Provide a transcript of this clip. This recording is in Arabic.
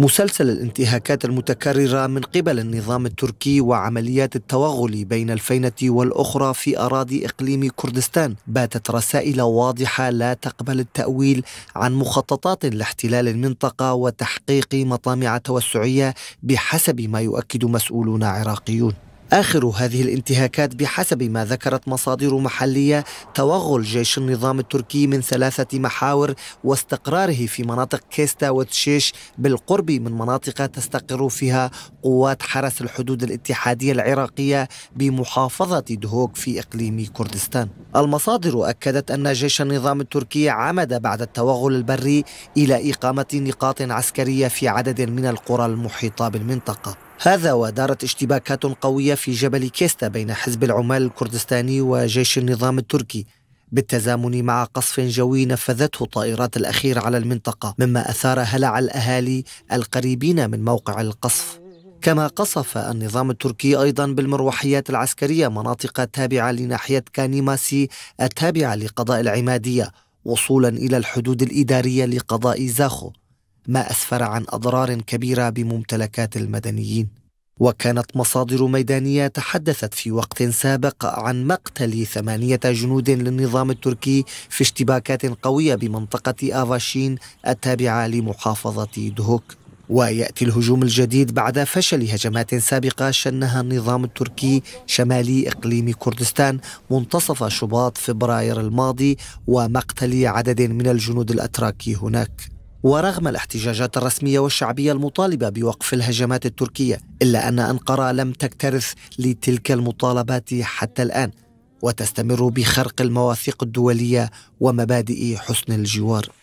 مسلسل الانتهاكات المتكررة من قبل النظام التركي وعمليات التوغل بين الفينة والأخرى في أراضي إقليم كردستان باتت رسائل واضحة لا تقبل التأويل عن مخططات لاحتلال المنطقة وتحقيق مطامع توسعية بحسب ما يؤكد مسؤولون عراقيون آخر هذه الانتهاكات بحسب ما ذكرت مصادر محلية توغل جيش النظام التركي من ثلاثة محاور واستقراره في مناطق كيستا وتشيش بالقرب من مناطق تستقر فيها قوات حرس الحدود الاتحادية العراقية بمحافظة دهوك في إقليم كردستان المصادر أكدت أن جيش النظام التركي عمد بعد التوغل البري إلى إقامة نقاط عسكرية في عدد من القرى المحيطة بالمنطقة هذا ودارت اشتباكات قوية في جبل كيستا بين حزب العمال الكردستاني وجيش النظام التركي بالتزامن مع قصف جوي نفذته الطائرات الأخير على المنطقة مما أثار هلع الأهالي القريبين من موقع القصف كما قصف النظام التركي أيضا بالمروحيات العسكرية مناطق تابعة لناحية كانيماسي التابعة لقضاء العمادية وصولا إلى الحدود الإدارية لقضاء زاخو ما أسفر عن أضرار كبيرة بممتلكات المدنيين وكانت مصادر ميدانية تحدثت في وقت سابق عن مقتل ثمانية جنود للنظام التركي في اشتباكات قوية بمنطقة آفاشين التابعة لمحافظة دهوك وياتي الهجوم الجديد بعد فشل هجمات سابقه شنها النظام التركي شمالي اقليم كردستان منتصف شباط فبراير الماضي ومقتل عدد من الجنود الاتراك هناك ورغم الاحتجاجات الرسمية والشعبية المطالبة بوقف الهجمات التركية إلا أن أنقرة لم تكترث لتلك المطالبات حتى الآن وتستمر بخرق المواثيق الدولية ومبادئ حسن الجوار